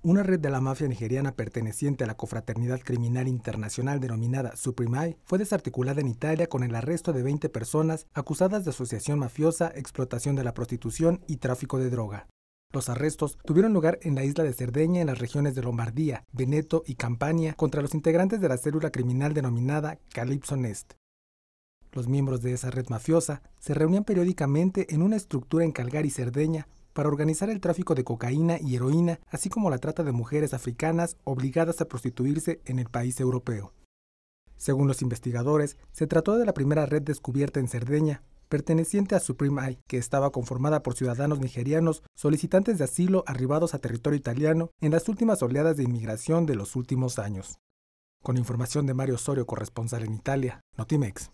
Una red de la mafia nigeriana perteneciente a la Cofraternidad Criminal Internacional denominada Suprimai fue desarticulada en Italia con el arresto de 20 personas acusadas de asociación mafiosa, explotación de la prostitución y tráfico de droga. Los arrestos tuvieron lugar en la isla de Cerdeña en las regiones de Lombardía, Veneto y Campania contra los integrantes de la célula criminal denominada Calypso Nest. Los miembros de esa red mafiosa se reunían periódicamente en una estructura en Calgary, Cerdeña, para organizar el tráfico de cocaína y heroína, así como la trata de mujeres africanas obligadas a prostituirse en el país europeo. Según los investigadores, se trató de la primera red descubierta en Cerdeña, perteneciente a Supreme Eye, que estaba conformada por ciudadanos nigerianos solicitantes de asilo arribados a territorio italiano en las últimas oleadas de inmigración de los últimos años. Con información de Mario Osorio, corresponsal en Italia, Notimex.